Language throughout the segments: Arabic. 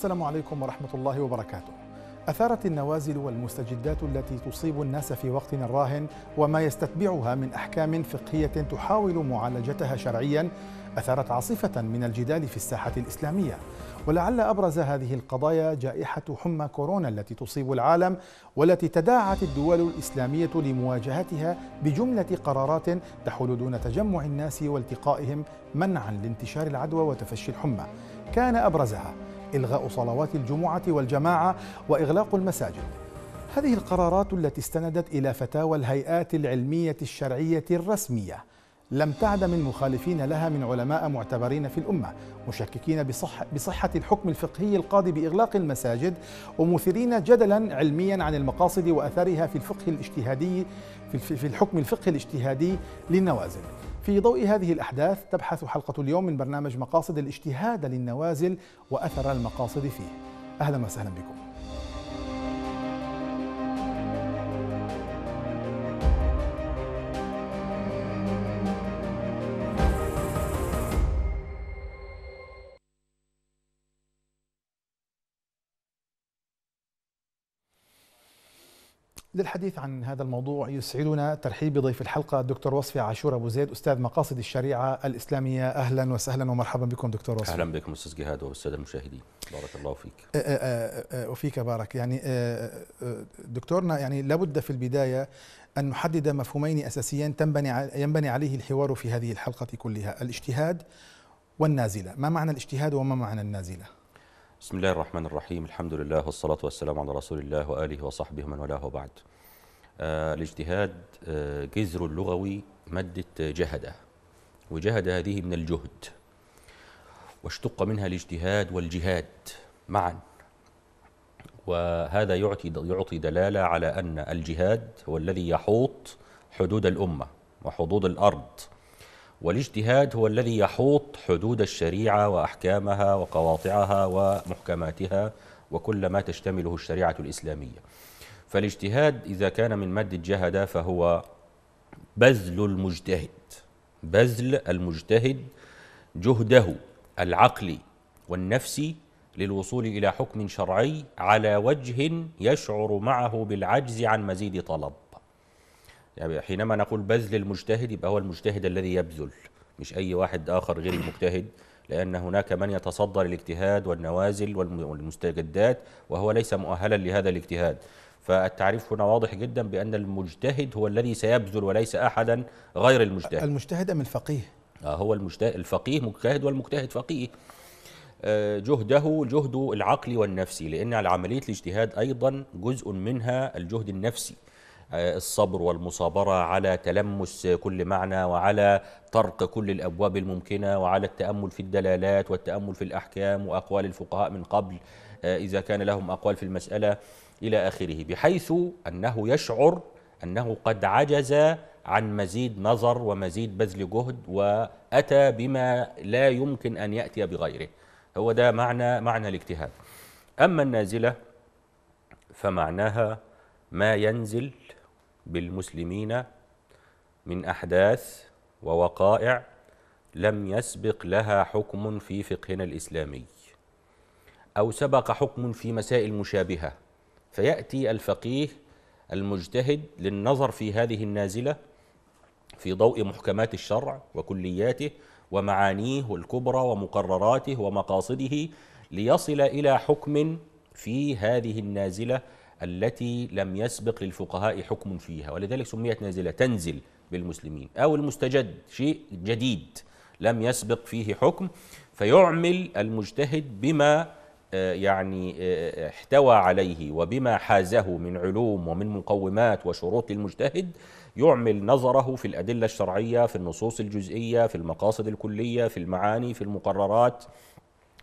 السلام عليكم ورحمة الله وبركاته أثارت النوازل والمستجدات التي تصيب الناس في وقتنا الراهن وما يستتبعها من أحكام فقهية تحاول معالجتها شرعيا أثارت عاصفة من الجدال في الساحة الإسلامية ولعل أبرز هذه القضايا جائحة حمى كورونا التي تصيب العالم والتي تداعت الدول الإسلامية لمواجهتها بجملة قرارات تحول دون تجمع الناس والتقائهم منعا لانتشار العدوى وتفشي الحمى كان أبرزها إلغاء صلوات الجمعة والجماعة وإغلاق المساجد هذه القرارات التي استندت إلى فتاوى الهيئات العلمية الشرعية الرسمية لم تعد من مخالفين لها من علماء معتبرين في الأمة مشككين بصح بصحة الحكم الفقهي القاضي بإغلاق المساجد ومثيرين جدلا علميا عن المقاصد وأثرها في الفقه الاجتهادي في الحكم الفقهي الاجتهادي للنوازل في ضوء هذه الأحداث تبحث حلقة اليوم من برنامج مقاصد الاجتهاد للنوازل وأثر المقاصد فيه أهلا وسهلا بكم للحديث عن هذا الموضوع يسعدنا ترحيب بضيف الحلقه الدكتور وصفي عاشور ابو زيد استاذ مقاصد الشريعه الاسلاميه اهلا وسهلا ومرحبا بكم دكتور وصفي اهلا بكم استاذ جهاد والساده المشاهدين بارك الله فيك أه، أه، أه، وفيك بارك يعني دكتورنا يعني لابد في البدايه ان نحدد مفهومين اساسيين تنبني ينبني عليه الحوار في هذه الحلقه كلها الاجتهاد والنازله ما معنى الاجتهاد وما معنى النازله بسم الله الرحمن الرحيم الحمد لله والصلاة والسلام على رسول الله وآله وصحبه ومن والاه وبعد آه الاجتهاد آه جذر اللغوي مادة جهدة وجهد هذه من الجهد واشتق منها الاجتهاد والجهاد معا وهذا يعطي يعطي دلالة على أن الجهاد هو الذي يحوط حدود الأمة وحدود الأرض والاجتهاد هو الذي يحوط حدود الشريعة وأحكامها وقواطعها ومحكماتها وكل ما تشتمله الشريعة الإسلامية فالاجتهاد إذا كان من مادة جهد فهو بذل المجتهد بذل المجتهد جهده العقلي والنفسي للوصول إلى حكم شرعي على وجه يشعر معه بالعجز عن مزيد طلب يعني حينما نقول بذل المجتهد يبقى هو المجتهد الذي يبذل مش أي واحد آخر غير المجتهد لأن هناك من يتصدى للاجتهاد والنوازل والمستجدات وهو ليس مؤهلا لهذا الاجتهاد فالتعريف هنا واضح جدا بأن المجتهد هو الذي سيبذل وليس أحدا غير المجتهد المجتهد أم الفقيه؟ آه، هو المجتهد الفقيه مجتهد والمجتهد فقيه آه، جهده جهد العقلي والنفسي لأن عملية الاجتهاد أيضا جزء منها الجهد النفسي آه، الصبر والمصابرة على تلمس كل معنى وعلى طرق كل الأبواب الممكنة وعلى التأمل في الدلالات والتأمل في الأحكام وأقوال الفقهاء من قبل آه، إذا كان لهم أقوال في المسألة إلى آخره بحيث أنه يشعر أنه قد عجز عن مزيد نظر ومزيد بذل جهد وأتى بما لا يمكن أن يأتي بغيره هو ده معنى معنى الاجتهاد أما النازلة فمعناها ما ينزل بالمسلمين من أحداث ووقائع لم يسبق لها حكم في فقهنا الإسلامي أو سبق حكم في مسائل مشابهة فيأتي الفقيه المجتهد للنظر في هذه النازلة في ضوء محكمات الشرع وكلياته ومعانيه الكبرى ومقرراته ومقاصده ليصل إلى حكم في هذه النازلة التي لم يسبق للفقهاء حكم فيها ولذلك سميت نازلة تنزل بالمسلمين أو المستجد شيء جديد لم يسبق فيه حكم فيعمل المجتهد بما آه، يعني آه، آه، احتوى عليه وبما حازه من علوم ومن مقومات وشروط المجتهد يعمل نظره في الأدلة الشرعية في النصوص الجزئية في المقاصد الكلية في المعاني في المقررات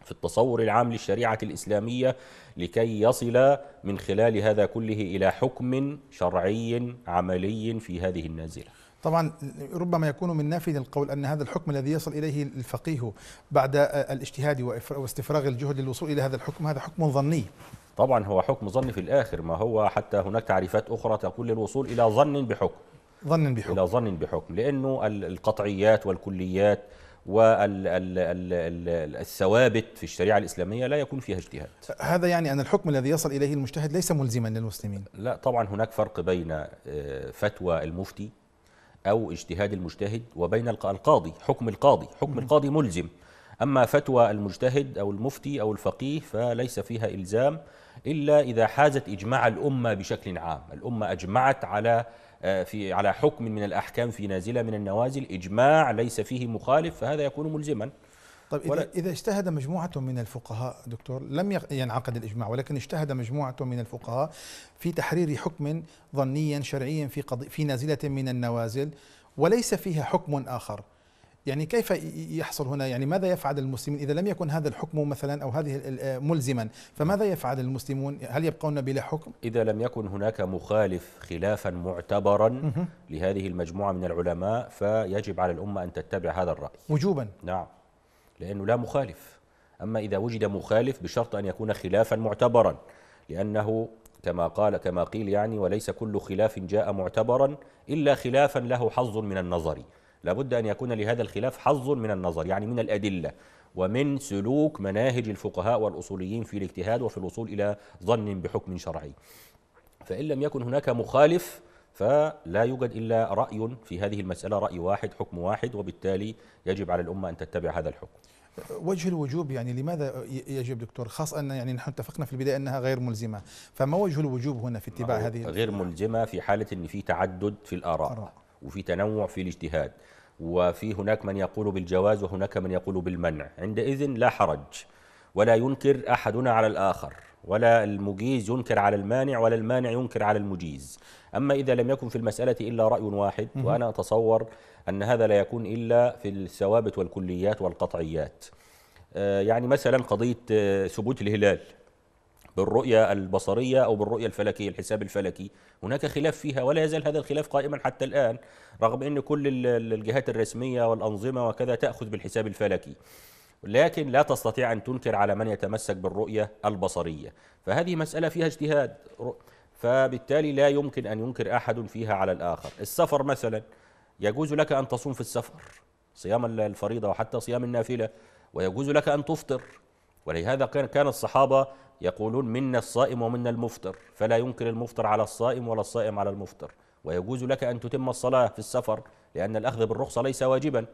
في التصور العام للشريعة الإسلامية لكي يصل من خلال هذا كله إلى حكم شرعي عملي في هذه النازلة طبعا ربما يكون من نافذ القول ان هذا الحكم الذي يصل اليه الفقيه بعد الاجتهاد واستفراغ الجهد للوصول الى هذا الحكم هذا حكم ظني طبعا هو حكم ظني في الاخر ما هو حتى هناك تعريفات اخرى تقول للوصول الى ظن بحكم ظن بحكم الى ظن بحكم لانه القطعيات والكليات والثوابت في الشريعة الإسلامية لا يكون فيها اجتهاد هذا يعني أن الحكم الذي يصل إليه المجتهد ليس ملزما للمسلمين لا طبعا هناك فرق بين آه، فتوى المفتي أو اجتهاد المجتهد وبين القاضي حكم القاضي حكم القاضي ملزم أما فتوى المجتهد أو المفتي أو الفقيه فليس فيها إلزام إلا إذا حازت إجماع الأمة بشكل عام الأمة أجمعت على آه، في على حكم من الأحكام في نازلة من النوازل إجماع ليس فيه مخالف فهذا يكون ملزما طيب ولا إذا اجتهد مجموعة من الفقهاء دكتور لم ينعقد الإجماع ولكن اجتهد مجموعة من الفقهاء في تحرير حكم ظنيا شرعيا في, في نازلة من النوازل وليس فيها حكم آخر يعني كيف يحصل هنا يعني ماذا يفعل المسلمون إذا لم يكن هذا الحكم مثلا أو هذه آه، ملزما فماذا يفعل المسلمون هل يبقون بلا حكم إذا لم يكن هناك مخالف خلافا معتبرا لهذه المجموعة من العلماء فيجب على الأمة أن تتبع هذا الرأي وجوبا نعم لأنه لا مخالف أما إذا وجد مخالف بشرط أن يكون خلافا معتبرا لأنه كما قال كما قيل يعني وليس كل خلاف جاء معتبرا إلا خلافا له حظ من النظر لابد أن يكون لهذا الخلاف حظ من النظر يعني من الأدلة ومن سلوك مناهج الفقهاء والأصوليين في الاجتهاد وفي الوصول إلى ظن بحكم شرعي فإن لم يكن هناك مخالف فلا يوجد إلا رأي في هذه المسألة رأي واحد حكم واحد وبالتالي يجب على الأمة أن تتبع هذا الحكم وجه الوجوب يعني لماذا يجب دكتور خاصة أن يعني نحن اتفقنا في البداية أنها غير ملزمة فما وجه الوجوب هنا في اتباع هذه غير ملزمة في حالة أن في تعدد في الآراء وفي تنوع في الاجتهاد وفي هناك من يقول بالجواز وهناك من يقول بالمنع عندئذ لا حرج ولا ينكر احدنا على الاخر ولا المجيز ينكر على المانع ولا المانع ينكر على المجيز اما اذا لم يكن في المساله الا راي واحد وانا اتصور ان هذا لا يكون الا في الثوابت والكليات والقطعيات آه، يعني مثلا قضيه آه، ثبوت الهلال بالرؤية البصرية أو بالرؤية الفلكية الحساب الفلكي هناك خلاف فيها ولا يزال هذا الخلاف قائما حتى الآن رغم أن كل الجهات الرسمية والأنظمة وكذا تأخذ بالحساب الفلكي لكن لا تستطيع أن تنكر على من يتمسك بالرؤية البصرية فهذه مسألة فيها اجتهاد فبالتالي لا يمكن أن ينكر أحد فيها على الآخر السفر مثلا يجوز لك أن تصوم في السفر صيام الفريضة وحتى صيام النافلة ويجوز لك أن تفطر ولهذا كان الصحابة يقولون منا الصائم ومنا المفطر فلا ينكر المفطر على الصائم ولا الصائم على المفطر ويجوز لك أن تتم الصلاة في السفر لأن الأخذ بالرخصة ليس واجبا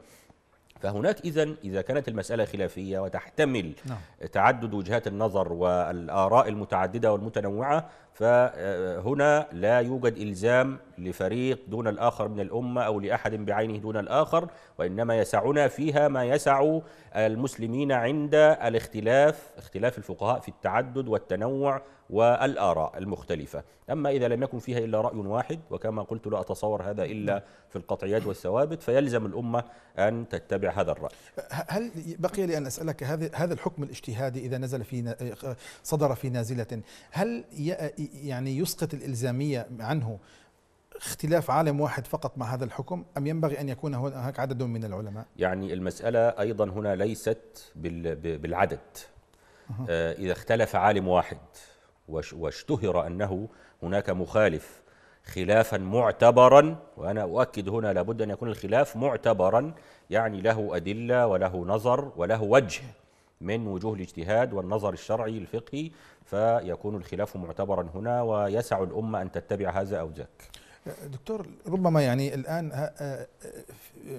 فهناك إذا إذا كانت المسألة خلافية وتحتمل نعم. تعدد وجهات النظر والآراء المتعددة والمتنوعة فهنا لا يوجد إلزام لفريق دون الآخر من الأمة أو لأحد بعينه دون الآخر وإنما يسعنا فيها ما يسع المسلمين عند الاختلاف اختلاف الفقهاء في التعدد والتنوع والآراء المختلفة أما إذا لم يكن فيها إلا رأي واحد وكما قلت لا أتصور هذا إلا في القطعيات والثوابت فيلزم الأمة أن تتبع هذا الرأي هل بقي لي أن أسألك هذا الحكم الاجتهادي إذا نزل في صدر في نازلة هل يعني يسقط الإلزامية عنه اختلاف عالم واحد فقط مع هذا الحكم أم ينبغي أن يكون هناك عدد من العلماء؟ يعني المسألة أيضا هنا ليست بالعدد آه، إذا اختلف عالم واحد واشتهر أنه هناك مخالف خلافا معتبرا وأنا أؤكد هنا لابد أن يكون الخلاف معتبرا يعني له أدلة وله نظر وله وجه من وجوه الاجتهاد والنظر الشرعي الفقهي فيكون الخلاف معتبرا هنا ويسع الأمة أن تتبع هذا أو ذاك دكتور ربما يعني الآن آه، آه،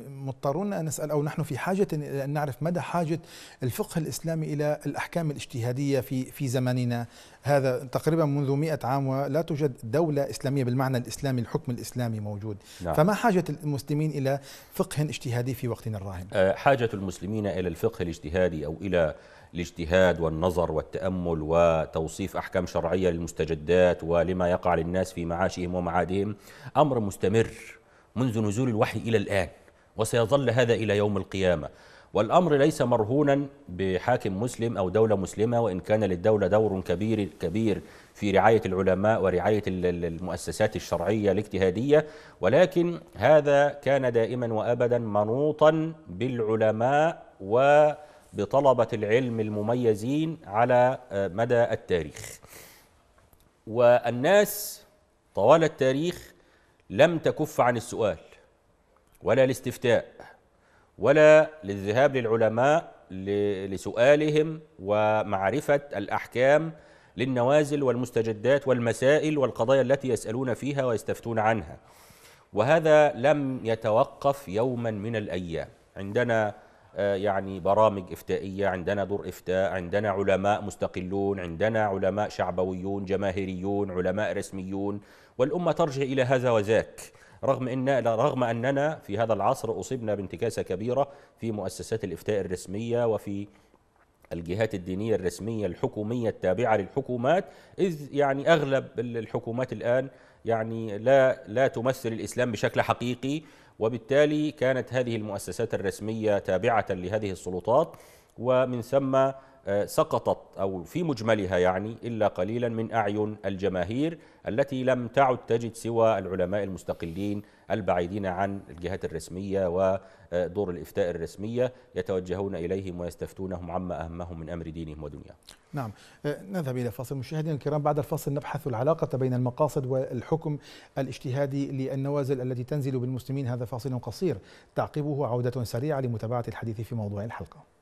مضطرون أن نسأل أو نحن في حاجة أن نعرف مدى حاجة الفقه الإسلامي إلى الأحكام الاجتهادية في في زماننا هذا تقريبا منذ مئة عام ولا توجد دولة إسلامية بالمعنى الإسلامي الحكم الإسلامي موجود نعم. فما حاجة المسلمين إلى فقه اجتهادي في وقتنا الراهن؟ آه، حاجة المسلمين إلى الفقه الاجتهادي أو إلى الاجتهاد والنظر والتأمل وتوصيف أحكام شرعية للمستجدات ولما يقع للناس في معاشهم ومعادهم أمر مستمر منذ نزول الوحي إلى الآن وسيظل هذا إلى يوم القيامة والأمر ليس مرهونا بحاكم مسلم أو دولة مسلمة وإن كان للدولة دور كبير كبير في رعاية العلماء ورعاية المؤسسات الشرعية الاجتهادية ولكن هذا كان دائما وأبدا منوطا بالعلماء و بطلبة العلم المميزين على آه، مدى التاريخ والناس طوال التاريخ لم تكف عن السؤال ولا الاستفتاء ولا للذهاب للعلماء لسؤالهم ومعرفة الأحكام للنوازل والمستجدات والمسائل والقضايا التي يسألون فيها ويستفتون عنها وهذا لم يتوقف يوما من الأيام عندنا آه، يعني برامج إفتائية عندنا دور إفتاء عندنا علماء مستقلون عندنا علماء شعبويون جماهيريون علماء رسميون والأمة ترجع إلى هذا وذاك رغم ان رغم اننا في هذا العصر اصبنا بانتكاسه كبيره في مؤسسات الافتاء الرسميه وفي الجهات الدينيه الرسميه الحكوميه التابعه للحكومات اذ يعني اغلب الحكومات الان يعني لا لا تمثل الاسلام بشكل حقيقي وبالتالي كانت هذه المؤسسات الرسمية تابعة لهذه السلطات ومن ثم آه، سقطت أو في مجملها يعني إلا قليلا من أعين الجماهير التي لم تعد تجد سوى العلماء المستقلين البعيدين عن الجهات الرسمية ودور آه، الإفتاء الرسمية يتوجهون إليهم ويستفتونهم عما أهمهم من أمر دينهم ودنياهم نعم آه، نذهب إلى فاصل مشاهدينا الكرام بعد الفاصل نبحث العلاقة بين المقاصد والحكم الاجتهادي للنوازل التي تنزل بالمسلمين هذا فاصل قصير تعقبه عودة سريعة لمتابعة الحديث في موضوع الحلقة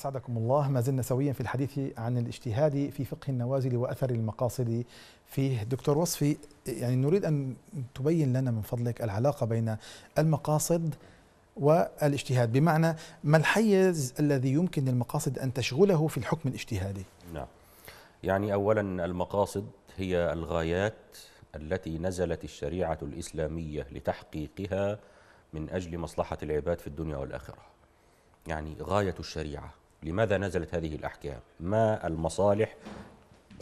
أسعدكم الله ما زلنا سويا في الحديث عن الاجتهاد في فقه النوازل وأثر المقاصد فيه دكتور وصفي يعني نريد أن تبين لنا من فضلك العلاقة بين المقاصد والاجتهاد بمعنى ما الحيز الذي يمكن للمقاصد أن تشغله في الحكم الاجتهادي نعم يعني أولا المقاصد هي الغايات التي نزلت الشريعة الإسلامية لتحقيقها من أجل مصلحة العباد في الدنيا والآخرة يعني غاية الشريعة لماذا نزلت هذه الأحكام ما المصالح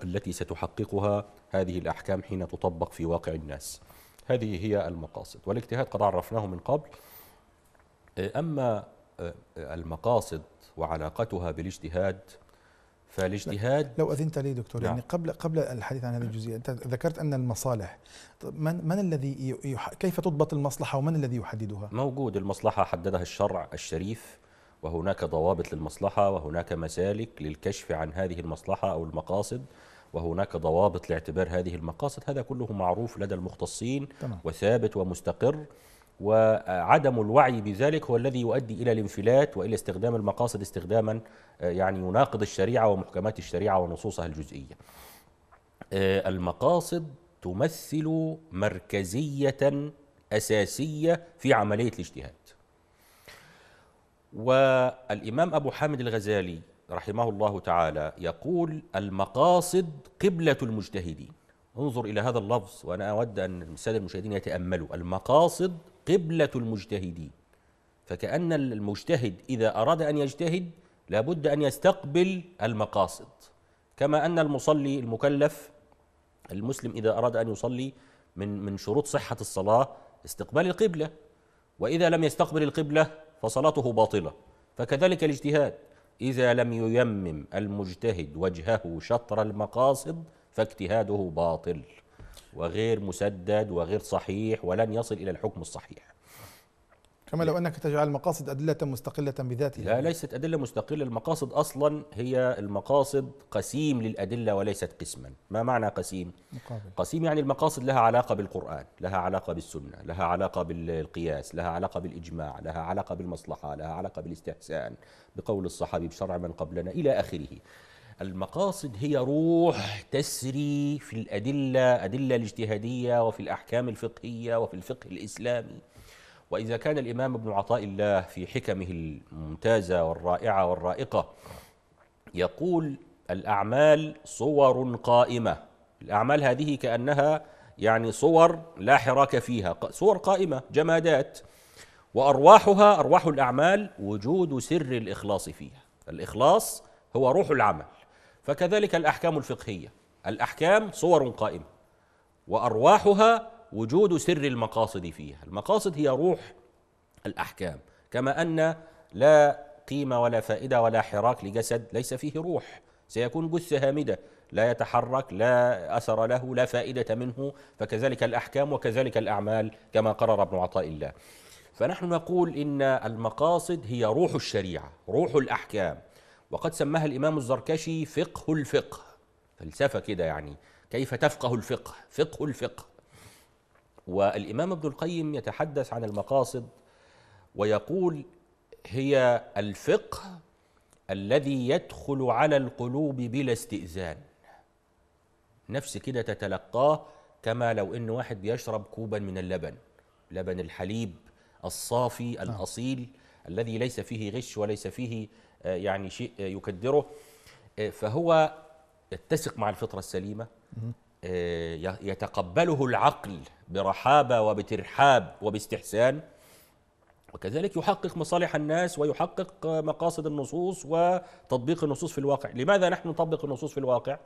التي ستحققها هذه الأحكام حين تطبق في واقع الناس هذه هي المقاصد والاجتهاد قد عرفناه من قبل أما آه، المقاصد وعلاقتها بالاجتهاد فالاجتهاد لو اذنت لي دكتور يعني نعم. قبل قبل الحديث عن هذه الجزئيه انت ذكرت ان المصالح من من الذي كيف تضبط المصلحه ومن الذي يحددها؟ موجود المصلحه حددها الشرع الشريف وهناك ضوابط للمصلحة وهناك مسالك للكشف عن هذه المصلحة أو المقاصد وهناك ضوابط لاعتبار هذه المقاصد هذا كله معروف لدى المختصين تمام. وثابت ومستقر وعدم الوعي بذلك هو الذي يؤدي الى الانفلات والى استخدام المقاصد استخداما آه، يعني يناقض الشريعه ومحكمات الشريعه ونصوصها الجزئيه. آه، المقاصد تمثل مركزيه اساسيه في عمليه الاجتهاد. والإمام أبو حامد الغزالي رحمه الله تعالى يقول المقاصد قبلة المجتهدين انظر إلى هذا اللفظ وأنا أود أن السادة المشاهدين يتأملوا المقاصد قبلة المجتهدين فكأن المجتهد إذا أراد أن يجتهد لابد أن يستقبل المقاصد كما أن المصلي المكلف المسلم إذا أراد أن يصلي من من شروط صحة الصلاة استقبال القبلة وإذا لم يستقبل القبلة فصلاته باطلة فكذلك الاجتهاد إذا لم ييمم المجتهد وجهه شطر المقاصد فاجتهاده باطل وغير مسدد وغير صحيح ولن يصل إلى الحكم الصحيح كما لو أنك تجعل المقاصد أدلة مستقلة بذاتها لا ليست أدلة مستقلة المقاصد أصلا هي المقاصد قسيم للأدلة وليست قسما ما معنى قسيم؟ مقابل. قسيم يعني المقاصد لها علاقة بالقرآن لها علاقة بالسنة لها علاقة بالقياس لها علاقة بالإجماع لها علاقة بالمصلحة لها علاقة بالاستحسان بقول الصحابي بشرع من قبلنا إلى آخره المقاصد هي روح تسري في الأدلة أدلة الاجتهادية وفي الأحكام الفقهية وفي الفقه الإسلامي وإذا كان الإمام ابن عطاء الله في حكمه الممتازة والرائعة والرائقة يقول الأعمال صور قائمة الأعمال هذه كأنها يعني صور لا حراك فيها صور قائمة جمادات وأرواحها أرواح الأعمال وجود سر الإخلاص فيها الإخلاص هو روح العمل فكذلك الأحكام الفقهية الأحكام صور قائمة وأرواحها وجود سر المقاصد فيها المقاصد هي روح الأحكام كما أن لا قيمة ولا فائدة ولا حراك لجسد ليس فيه روح سيكون جثة هامدة لا يتحرك لا أثر له لا فائدة منه فكذلك الأحكام وكذلك الأعمال كما قرر ابن عطاء الله فنحن نقول إن المقاصد هي روح الشريعة روح الأحكام وقد سماها الإمام الزركشي فقه الفقه فلسفة كده يعني كيف تفقه الفقه فقه الفقه والإمام ابن القيم يتحدث عن المقاصد ويقول هي الفقه الذي يدخل على القلوب بلا استئذان نفس كده تتلقاه كما لو ان واحد بيشرب كوبا من اللبن لبن الحليب الصافي نعم. الاصيل آه. الذي ليس فيه غش وليس فيه آه، يعني شيء يكدره آه، فهو يتسق مع الفطره السليمه آه، يتقبله العقل برحابه وبترحاب وباستحسان وكذلك يحقق مصالح الناس ويحقق مقاصد النصوص وتطبيق النصوص في الواقع لماذا نحن نطبق النصوص في الواقع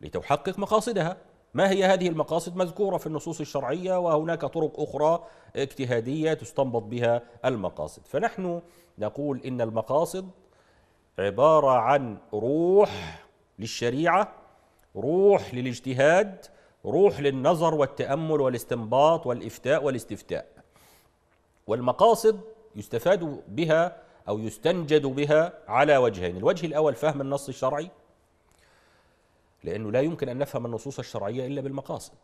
لتحقق مقاصدها ما هي هذه المقاصد مذكورة في النصوص الشرعية وهناك طرق أخرى اجتهادية تستنبط بها المقاصد فنحن نقول إن المقاصد عبارة عن روح للشريعة روح للاجتهاد روح للنظر والتامل والاستنباط والافتاء والاستفتاء والمقاصد يستفاد بها او يستنجد بها على وجهين الوجه الاول فهم النص الشرعي لانه لا يمكن ان نفهم النصوص الشرعيه الا بالمقاصد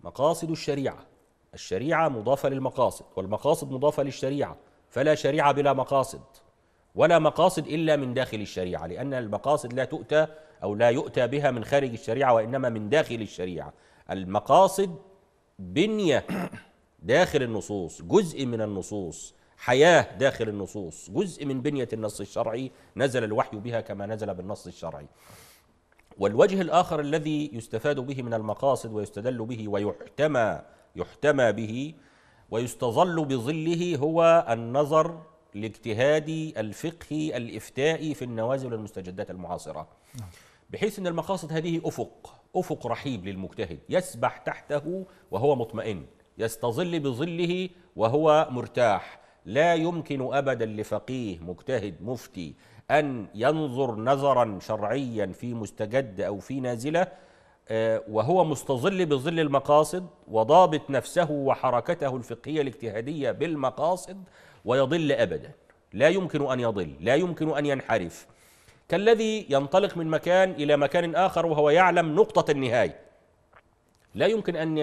مقاصد الشريعه الشريعه مضافه للمقاصد والمقاصد مضافه للشريعه فلا شريعه بلا مقاصد ولا مقاصد الا من داخل الشريعه لان المقاصد لا تؤتى أو لا يؤتى بها من خارج الشريعة وإنما من داخل الشريعة المقاصد بنية داخل النصوص جزء من النصوص حياة داخل النصوص جزء من بنية النص الشرعي نزل الوحي بها كما نزل بالنص الشرعي والوجه الآخر الذي يستفاد به من المقاصد ويستدل به ويحتمى يحتمى به ويستظل بظله هو النظر لاجتهاد الفقه الإفتائي في النوازل والمستجدات المعاصرة نعم. بحيث أن المقاصد هذه أفق أفق رحيب للمجتهد يسبح تحته وهو مطمئن يستظل بظله وهو مرتاح لا يمكن أبدا لفقيه مجتهد مفتي أن ينظر نظرا شرعيا في مستجد أو في نازلة آه، وهو مستظل بظل المقاصد وضابط نفسه وحركته الفقهية الاجتهادية بالمقاصد ويضل أبدا لا يمكن أن يضل لا يمكن أن ينحرف كالذي ينطلق من مكان إلى مكان آخر وهو يعلم نقطة النهاية لا يمكن أن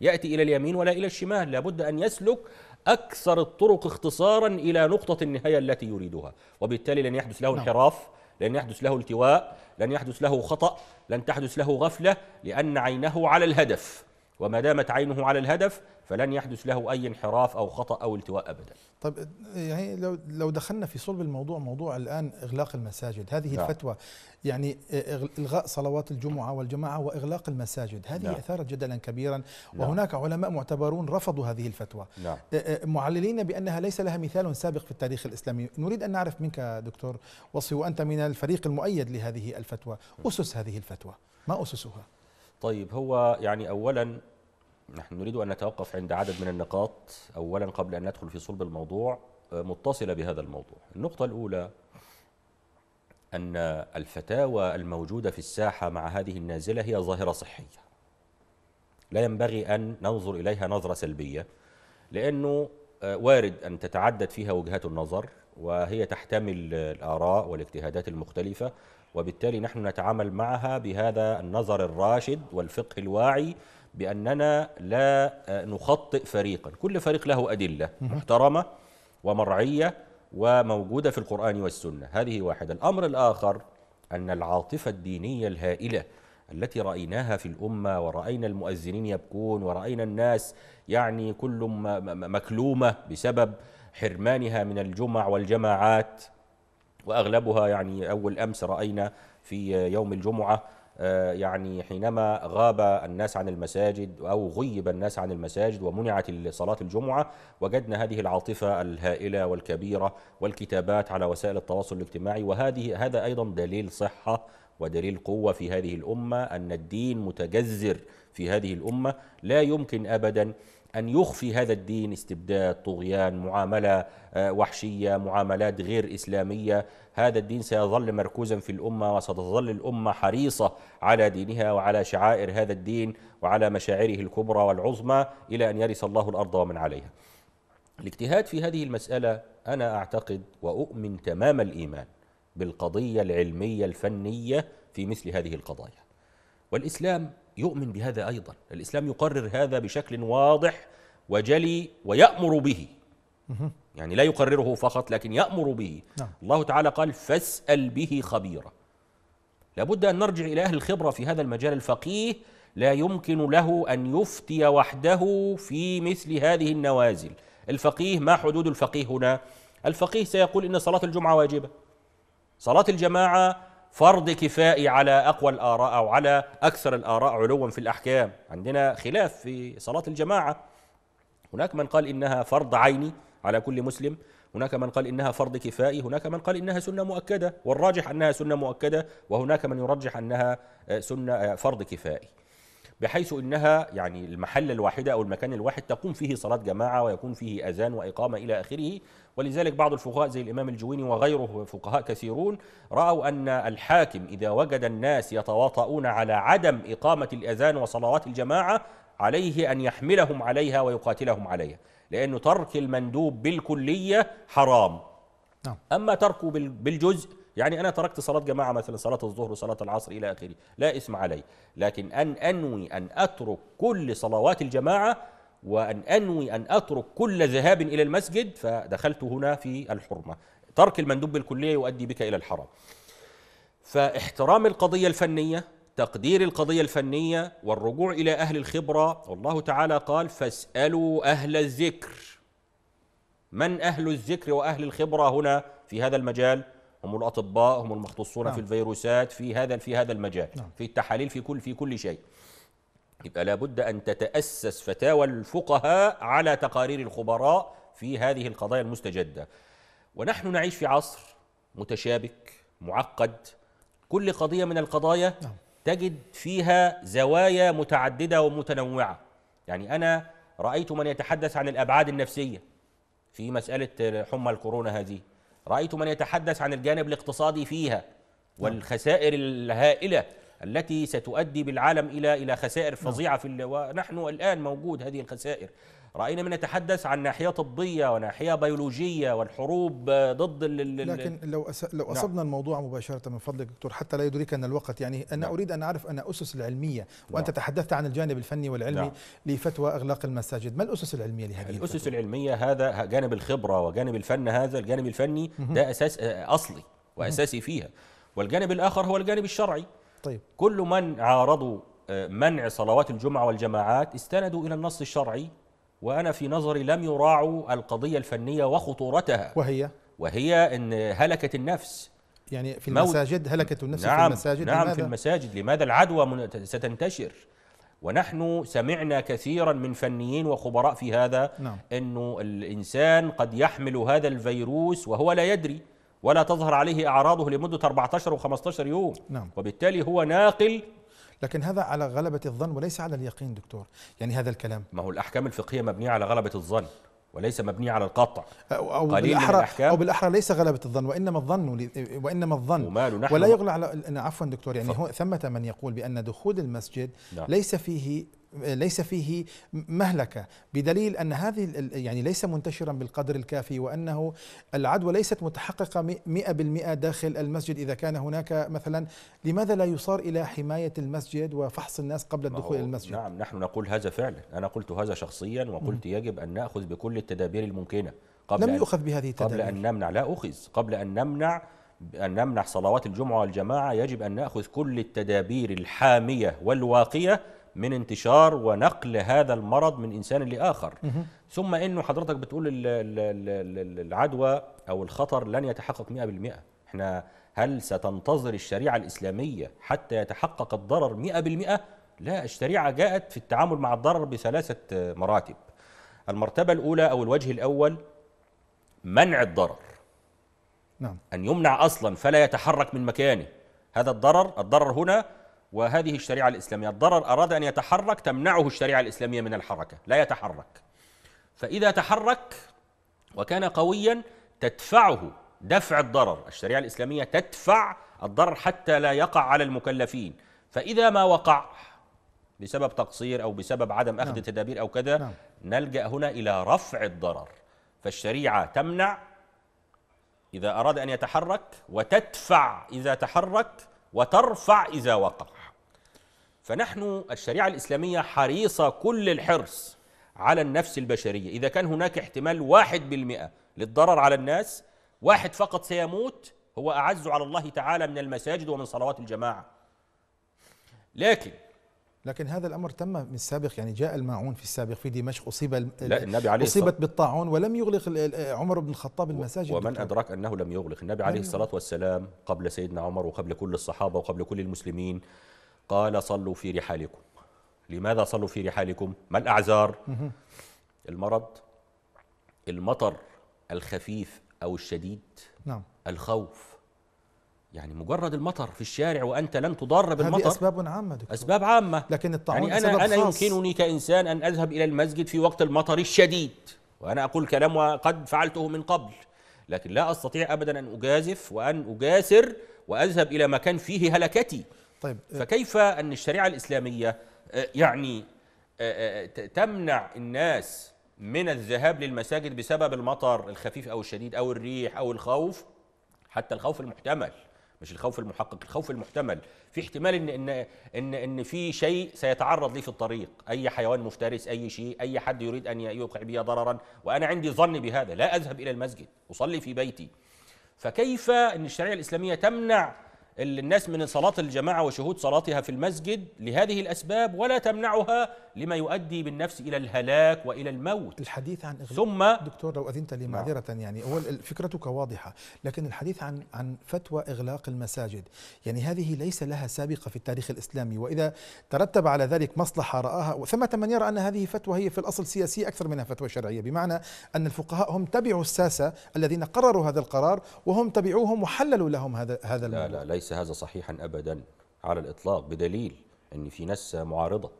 يأتي إلى اليمين ولا إلى الشمال لابد أن يسلك أكثر الطرق اختصارا إلى نقطة النهاية التي يريدها وبالتالي لن يحدث له نعم. انحراف لن يحدث له التواء لن يحدث له خطأ لن تحدث له غفلة لأن عينه على الهدف وما دامت عينه على الهدف فلن يحدث له اي انحراف او خطا او التواء ابدا. طيب يعني لو لو دخلنا في صلب الموضوع موضوع الان اغلاق المساجد، هذه نعم. الفتوى يعني الغاء صلوات الجمعه والجماعه واغلاق المساجد، هذه نعم. اثارت جدلا كبيرا نعم. وهناك نعم. علماء معتبرون رفضوا هذه الفتوى. نعم. معللين بانها ليس لها مثال سابق في التاريخ الاسلامي، نريد ان نعرف منك دكتور وصي وانت من الفريق المؤيد لهذه الفتوى، نعم. اسس هذه الفتوى، ما اسسها؟ طيب هو يعني اولا نحن نريد ان نتوقف عند عدد من النقاط اولا قبل ان ندخل في صلب الموضوع آه، متصله بهذا الموضوع. النقطه الاولى ان الفتاوى الموجوده في الساحه مع هذه النازله هي ظاهره صحيه. لا ينبغي ان ننظر اليها نظره سلبيه لانه آه، وارد ان تتعدد فيها وجهات النظر وهي تحتمل الاراء والاجتهادات المختلفه وبالتالي نحن نتعامل معها بهذا النظر الراشد والفقه الواعي بأننا لا آه، نخطئ فريقا كل فريق له أدلة محترمة ومرعية وموجودة في القرآن والسنة هذه واحدة الأمر الآخر أن العاطفة الدينية الهائلة التي رأيناها في الأمة ورأينا المؤذنين يبكون ورأينا الناس يعني كل مكلومة بسبب حرمانها من الجمع والجماعات واغلبها يعني اول امس راينا في يوم الجمعه آه، يعني حينما غاب الناس عن المساجد او غيب الناس عن المساجد ومنعت صلاه الجمعه وجدنا هذه العاطفه الهائله والكبيره والكتابات على وسائل التواصل الاجتماعي وهذه هذا ايضا دليل صحه ودليل قوه في هذه الامه ان الدين متجذر في هذه الامه لا يمكن ابدا أن يخفي هذا الدين استبداد طغيان معاملة آه، وحشية معاملات غير إسلامية هذا الدين سيظل مركوزا في الأمة وستظل الأمة حريصة على دينها وعلى شعائر هذا الدين وعلى مشاعره الكبرى والعظمى إلى أن يرث الله الأرض ومن عليها الاجتهاد في هذه المسألة أنا أعتقد وأؤمن تمام الإيمان بالقضية العلمية الفنية في مثل هذه القضايا والإسلام يؤمن بهذا ايضا الاسلام يقرر هذا بشكل واضح وجلي ويامر به يعني لا يقرره فقط لكن يامر به نعم. الله تعالى قال فاسال به خبيرا لابد ان نرجع الى اهل الخبره في هذا المجال الفقيه لا يمكن له ان يفتي وحده في مثل هذه النوازل الفقيه ما حدود الفقيه هنا الفقيه سيقول ان صلاه الجمعه واجبه صلاه الجماعه فرض كفائي على أقوى الآراء أو على أكثر الآراء علوا في الأحكام عندنا خلاف في صلاة الجماعة هناك من قال إنها فرض عيني على كل مسلم هناك من قال إنها فرض كفائي هناك من قال إنها سنة مؤكدة والراجح أنها سنة مؤكدة وهناك من يرجح أنها آه، سنة آه، فرض كفائي بحيث انها يعني المحل الواحده او المكان الواحد تقوم فيه صلاه جماعه ويكون فيه اذان واقامه الى اخره ولذلك بعض الفقهاء زي الامام الجويني وغيره فقهاء كثيرون راوا ان الحاكم اذا وجد الناس يتواطؤون على عدم اقامه الاذان وصلوات الجماعه عليه ان يحملهم عليها ويقاتلهم عليها لانه ترك المندوب بالكليه حرام نعم. اما تركه بالجزء يعني أنا تركت صلاة جماعة مثلا صلاة الظهر وصلاة العصر إلى آخره لا اسم علي لكن أن أنوي أن أترك كل صلوات الجماعة وأن أنوي أن أترك كل ذهاب إلى المسجد فدخلت هنا في الحرمة ترك المندوب بالكلية يؤدي بك إلى الحرم فاحترام القضية الفنية تقدير القضية الفنية والرجوع إلى أهل الخبرة والله تعالى قال فاسألوا أهل الذكر من أهل الذكر وأهل الخبرة هنا في هذا المجال هم الاطباء هم المختصون نعم. في الفيروسات في هذا في هذا المجال نعم. في التحاليل في كل في كل شيء يبقى لابد ان تتاسس فتاوى الفقهاء على تقارير الخبراء في هذه القضايا المستجده ونحن نعيش في عصر متشابك معقد كل قضيه من القضايا نعم. تجد فيها زوايا متعدده ومتنوعه يعني انا رايت من يتحدث عن الابعاد النفسيه في مساله حمى الكورونا هذه رأيت من يتحدث عن الجانب الاقتصادي فيها والخسائر الهائلة التي ستؤدي بالعالم إلى إلى خسائر فظيعة في ونحن الآن موجود هذه الخسائر راينا من نتحدث عن ناحيه طبيه وناحيه بيولوجيه والحروب ضد لكن لو أس... لو نعم. اصبنا نعم. الموضوع مباشره من فضلك دكتور حتى لا يدركنا الوقت يعني انا نعم. اريد ان اعرف ان اسس العلميه نعم. وانت نعم. تحدثت عن الجانب الفني والعلمي نعم. لفتوى اغلاق المساجد ما الاسس العلميه لهذه الاسس الفتوى؟ العلميه هذا جانب الخبره وجانب الفن هذا الجانب الفني ده اساس آه، اصلي واساسي فيها والجانب الاخر هو الجانب الشرعي طيب كل من عارضوا آه، منع صلوات الجمعه والجماعات استندوا الى النص الشرعي وأنا في نظري لم يراعوا القضية الفنية وخطورتها وهي وهي أن هلكة النفس يعني في المساجد هلكة النفس نعم،, نعم في المساجد نعم لماذا؟ في المساجد لماذا العدوى ستنتشر ونحن سمعنا كثيرا من فنيين وخبراء في هذا نعم. أنه الإنسان قد يحمل هذا الفيروس وهو لا يدري ولا تظهر عليه أعراضه لمدة 14 و15 يوم نعم. وبالتالي هو ناقل لكن هذا على غلبة الظن وليس على اليقين دكتور يعني هذا الكلام ما هو الأحكام الفقهية مبنية على غلبة الظن وليس مبني على القطع أو, أو بالأحرى أو بالأحرى ليس غلبة الظن وإنما الظن وإنما الظن ولا يغلى على عفوا دكتور يعني ف... هو ثمة من يقول بأن دخول المسجد نعم. ليس فيه ليس فيه مهلكة بدليل أن هذه يعني ليس منتشرا بالقدر الكافي وأنه العدوى ليست متحققة 100% داخل المسجد إذا كان هناك مثلا لماذا لا يصار إلى حماية المسجد وفحص الناس قبل الدخول إلى المسجد نعم نحن نقول هذا فعلا أنا قلت هذا شخصيا وقلت يجب أن نأخذ بكل التدابير الممكنة قبل لم يؤخذ بهذه التدابير قبل أن نمنع لا أخذ قبل أن نمنع أن نمنع صلوات الجمعة والجماعة يجب أن نأخذ كل التدابير الحامية والواقية من انتشار ونقل هذا المرض من انسان لاخر ثم انه حضرتك بتقول العدوى او الخطر لن يتحقق 100% احنا هل ستنتظر الشريعه الاسلاميه حتى يتحقق الضرر 100% لا الشريعه جاءت في التعامل مع الضرر بثلاثه مراتب المرتبه الاولى او الوجه الاول منع الضرر نعم ان يمنع اصلا فلا يتحرك من مكانه هذا الضرر الضرر هنا وهذه الشريعة الإسلامية الضرر أراد أن يتحرك تمنعه الشريعة الإسلامية من الحركة لا يتحرك فإذا تحرك وكان قويا تدفعه دفع الضرر الشريعة الإسلامية تدفع الضرر حتى لا يقع على المكلفين فإذا ما وقع بسبب تقصير أو بسبب عدم أخذ نعم. تدابير أو كذا نعم. نلجأ هنا إلى رفع الضرر فالشريعة تمنع إذا أراد أن يتحرك وتدفع إذا تحرك وترفع إذا وقع فنحن الشريعة الإسلامية حريصة كل الحرص على النفس البشرية إذا كان هناك احتمال واحد بالمئة للضرر على الناس واحد فقط سيموت هو أعز على الله تعالى من المساجد ومن صلوات الجماعة لكن لكن هذا الامر تم من السابق يعني جاء الماعون في السابق في دمشق اصيب لا النبي عليه اصيبت بالطاعون ولم يغلق عمر بن الخطاب المساجد ومن دكتور. ادراك انه لم يغلق النبي عليه الصلاه والسلام قبل سيدنا عمر وقبل كل الصحابه وقبل كل المسلمين قال صلوا في رحالكم لماذا صلوا في رحالكم ما الأعذار المرض المطر الخفيف أو الشديد نعم. الخوف يعني مجرد المطر في الشارع وأنت لن تضر بالمطر هذه أسباب عامة دكتور. أسباب عامة لكن الطعام يعني أنا, أنا خاص. يمكنني كإنسان أن أذهب إلى المسجد في وقت المطر الشديد وأنا أقول كلام وقد فعلته من قبل لكن لا أستطيع أبدا أن أجازف وأن أجاسر وأذهب إلى مكان فيه هلكتي طيب آه، فكيف أن الشريعة الإسلامية آه، يعني آه، تمنع الناس من الذهاب للمساجد بسبب المطر الخفيف أو الشديد أو الريح أو الخوف حتى الخوف المحتمل مش الخوف المحقق الخوف المحتمل في احتمال ان ان ان ان في شيء سيتعرض لي في الطريق اي حيوان مفترس اي شيء اي حد يريد ان يوقع بي ضررا وانا عندي ظن بهذا لا اذهب الى المسجد اصلي في بيتي فكيف ان الشريعه الاسلاميه تمنع الناس من صلاة الجماعة وشهود صلاتها في المسجد لهذه الأسباب ولا تمنعها لما يؤدي بالنفس إلى الهلاك وإلى الموت الحديث عن ثم دكتور لو أذنت لي نعم. معذرة يعني هو فكرتك واضحة لكن الحديث عن عن فتوى إغلاق المساجد يعني هذه ليس لها سابقة في التاريخ الإسلامي وإذا ترتب على ذلك مصلحة رآها ثمة من يرى أن هذه فتوى هي في الأصل سياسية أكثر منها فتوى شرعية بمعنى أن الفقهاء هم تبعوا الساسة الذين قرروا هذا القرار وهم تبعوهم وحللوا لهم هذا هذا لا لا ليس ليس هذا صحيحا أبدا على الإطلاق بدليل أن في ناس معارضة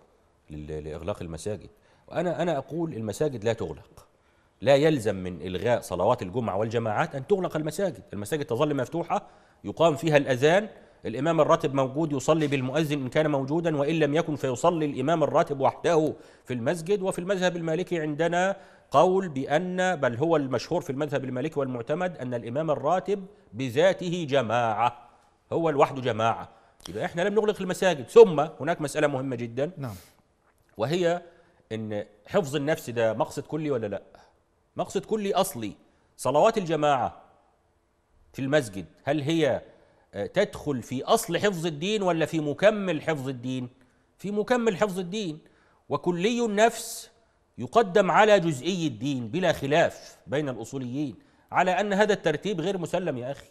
لإغلاق المساجد وأنا أنا أقول المساجد لا تغلق لا يلزم من إلغاء صلوات الجمعة والجماعات أن تغلق المساجد المساجد تظل مفتوحة يقام فيها الأذان الإمام الراتب موجود يصلي بالمؤذن إن كان موجودا وإن لم يكن فيصلي الإمام الراتب وحده في المسجد وفي المذهب المالكي عندنا قول بأن بل هو المشهور في المذهب المالكي والمعتمد أن الإمام الراتب بذاته جماعة هو لوحده جماعه يبقى احنا لم نغلق المساجد ثم هناك مساله مهمه جدا نعم وهي ان حفظ النفس ده مقصد كلي ولا لا مقصد كلي اصلي صلوات الجماعه في المسجد هل هي آه، تدخل في اصل حفظ الدين ولا في مكمل حفظ الدين في مكمل حفظ الدين وكلي النفس يقدم على جزئي الدين بلا خلاف بين الاصوليين على ان هذا الترتيب غير مسلم يا اخي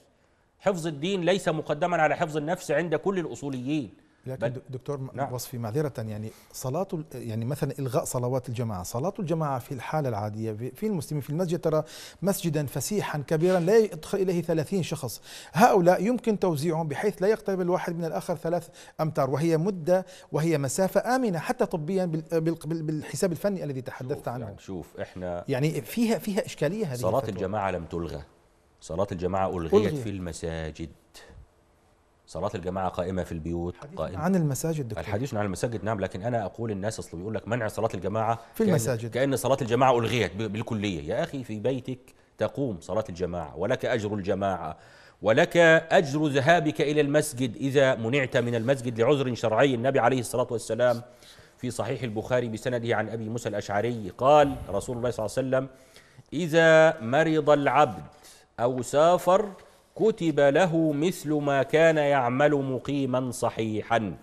حفظ الدين ليس مقدما على حفظ النفس عند كل الاصوليين لكن دكتور نعم. وصفي معذرة يعني صلاة يعني مثلا إلغاء صلوات الجماعة صلاة الجماعة في الحالة العادية في المسلمين في المسجد ترى مسجدا فسيحا كبيرا لا يدخل إليه 30 شخص هؤلاء يمكن توزيعهم بحيث لا يقترب الواحد من الآخر ثلاث أمتار وهي مدة وهي مسافة آمنة حتى طبيا بالحساب الفني الذي تحدثت شوف يعني عنه يعني شوف إحنا يعني فيها فيها إشكالية هذه صلاة الجماعة لم تلغى صلاة الجماعة ألغيت في المساجد صلاة الجماعة قائمة في البيوت قائمة عن المساجد دكتور. الحديث عن المساجد نعم لكن أنا أقول الناس أصلا بيقول لك منع صلاة الجماعة في المساجد كأن صلاة الجماعة ألغيت بالكلية يا أخي في بيتك تقوم صلاة الجماعة ولك أجر الجماعة ولك أجر ذهابك إلى المسجد إذا منعت من المسجد لعذر شرعي النبي عليه الصلاة والسلام في صحيح البخاري بسنده عن أبي موسى الأشعري قال رسول الله صلى الله عليه وسلم إذا مرض العبد أو سافر كتب له مثل ما كان يعمل مقيما صحيحا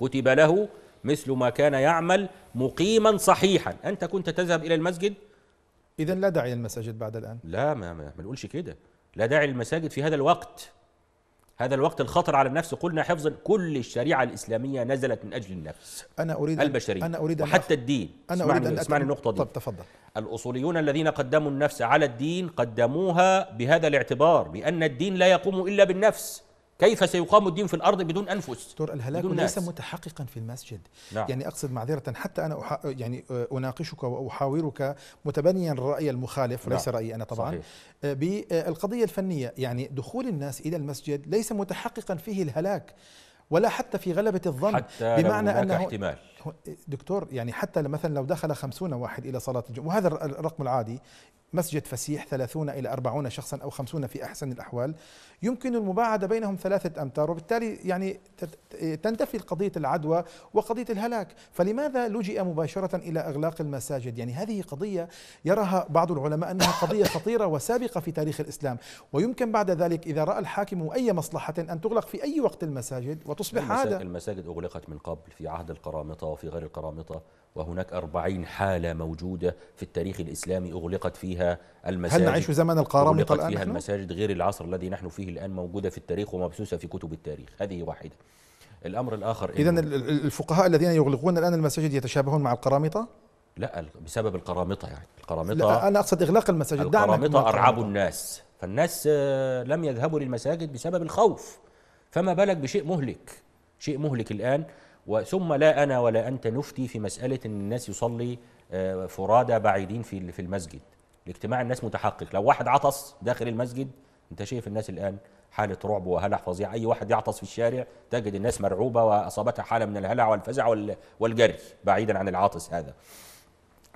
كتب له مثل ما كان يعمل مقيما صحيحا أنت كنت تذهب إلى المسجد إذا لا داعي للمساجد بعد الآن لا ما, ما, نقولش كده لا داعي للمساجد في هذا الوقت هذا الوقت الخطر على النفس قلنا حفظا كل الشريعة الإسلامية نزلت من أجل النفس أنا أريد البشرية أنا أريد وحتى الدين أنا أريد أن اسمعني النقطة دي طب تفضل الأصوليون الذين قدموا النفس على الدين قدموها بهذا الاعتبار بأن الدين لا يقوم إلا بالنفس كيف سيقام الدين في الارض بدون انفس دكتور الهلاك ليس متحققا في المسجد نعم. يعني اقصد معذره حتى انا أحا... يعني آه، اناقشك واحاورك متبنيا الراي المخالف نعم. ليس رايي انا طبعا صحيح. آه، بالقضيه الفنيه يعني دخول الناس الى المسجد ليس متحققا فيه الهلاك ولا حتى في غلبة الظن حتى بمعنى لو هناك أنه احتمال دكتور يعني حتى مثلا لو دخل خمسون واحد إلى صلاة الجمعة وهذا الرقم العادي مسجد فسيح ثلاثون إلى أربعون شخصا أو خمسون في أحسن الأحوال يمكن المباعدة بينهم ثلاثة أمتار وبالتالي يعني تنتفي قضية العدوى وقضية الهلاك فلماذا لجئ مباشرة إلى إغلاق المساجد يعني هذه قضية يراها بعض العلماء أنها قضية خطيرة وسابقة في تاريخ الإسلام ويمكن بعد ذلك إذا رأى الحاكم أي مصلحة أن تغلق في أي وقت المساجد وتصبح عادة المساجد أغلقت من قبل في عهد القرامطة وفي غير القرامطة وهناك أربعين حالة موجودة في التاريخ الإسلامي أغلقت فيها المساجد هل نعيش زمن القرامطة أغلقت فيها المساجد غير العصر الذي نحن فيه فيه الآن موجودة في التاريخ ومبثوثة في كتب التاريخ هذه واحدة الأمر الآخر إذا الفقهاء الذين يغلقون الآن المساجد يتشابهون مع القرامطة؟ لا بسبب القرامطة يعني القرامطة لا أنا أقصد إغلاق المساجد القرامطة أرعبوا الناس فالناس آه، لم يذهبوا للمساجد بسبب الخوف فما بالك بشيء مهلك شيء مهلك الآن وثم لا أنا ولا أنت نفتي في مسألة أن الناس يصلي آه، فرادى بعيدين في في المسجد الاجتماع الناس متحقق لو واحد عطس داخل المسجد انت شايف الناس الان حاله رعب وهلع فظيع اي واحد يعطس في الشارع تجد الناس مرعوبه واصابتها حاله من الهلع والفزع والجري بعيدا عن العاطس هذا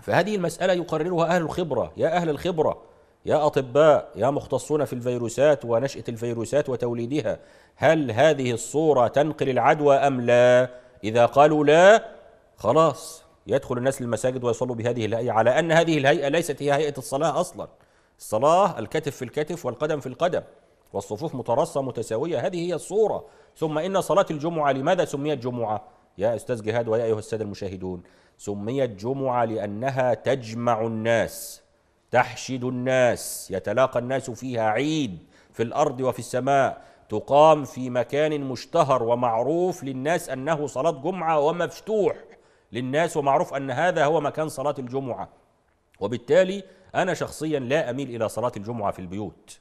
فهذه المساله يقررها اهل الخبره يا اهل الخبره يا اطباء يا مختصون في الفيروسات ونشاه الفيروسات وتوليدها هل هذه الصوره تنقل العدوى ام لا اذا قالوا لا خلاص يدخل الناس للمساجد ويصلوا بهذه الهيئه على ان هذه الهيئه ليست هي هيئه الصلاه اصلا الصلاة الكتف في الكتف والقدم في القدم والصفوف مترصة متساوية هذه هي الصورة ثم إن صلاة الجمعة لماذا سميت جمعة؟ يا أستاذ جهاد ويا أيها السادة المشاهدون سميت جمعة لأنها تجمع الناس تحشد الناس يتلاقى الناس فيها عيد في الأرض وفي السماء تقام في مكان مشتهر ومعروف للناس أنه صلاة جمعة ومفتوح للناس ومعروف أن هذا هو مكان صلاة الجمعة وبالتالي أنا شخصيا لا أميل إلى صلاة الجمعة في البيوت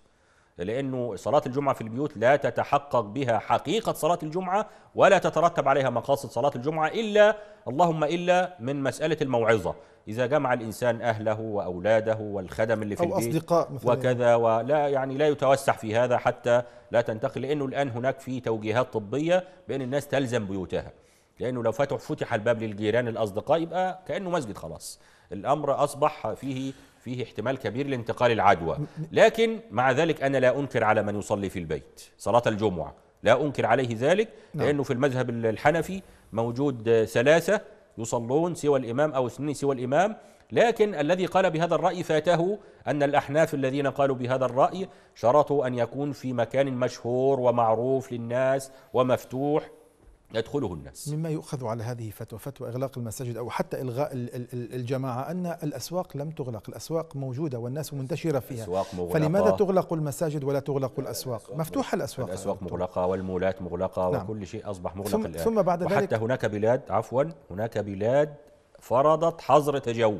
لأنه صلاة الجمعة في البيوت لا تتحقق بها حقيقة صلاة الجمعة ولا تترتب عليها مقاصد صلاة الجمعة إلا اللهم إلا من مسألة الموعظة إذا جمع الإنسان أهله وأولاده والخدم اللي في أو البيت أصدقاء مثلا وكذا ولا يعني لا يتوسع في هذا حتى لا تنتقل لأنه الآن هناك في توجيهات طبية بأن الناس تلزم بيوتها لأنه لو فتح فتح الباب للجيران الأصدقاء يبقى كأنه مسجد خلاص الأمر أصبح فيه فيه احتمال كبير لانتقال العدوى لكن مع ذلك أنا لا أنكر على من يصلي في البيت صلاة الجمعة لا أنكر عليه ذلك نعم. لأنه في المذهب الحنفي موجود ثلاثة يصلون سوى الإمام أو اثنين سوى الإمام لكن الذي قال بهذا الرأي فاته أن الأحناف الذين قالوا بهذا الرأي شرطوا أن يكون في مكان مشهور ومعروف للناس ومفتوح يدخله الناس مما يؤخذ على هذه فتوى فتوى إغلاق المساجد أو حتى إلغاء الجماعة أن الأسواق لم تغلق الأسواق موجودة والناس منتشرة فيها الأسواق مغلقة فلماذا تغلق المساجد ولا تغلق الأسواق مفتوحة الأسواق الأسواق مغلقة والمولات مغلقة نعم. وكل شيء أصبح مغلق ثم, الآن ثم بعد ذلك وحتى هناك بلاد عفوا هناك بلاد فرضت حظر تجول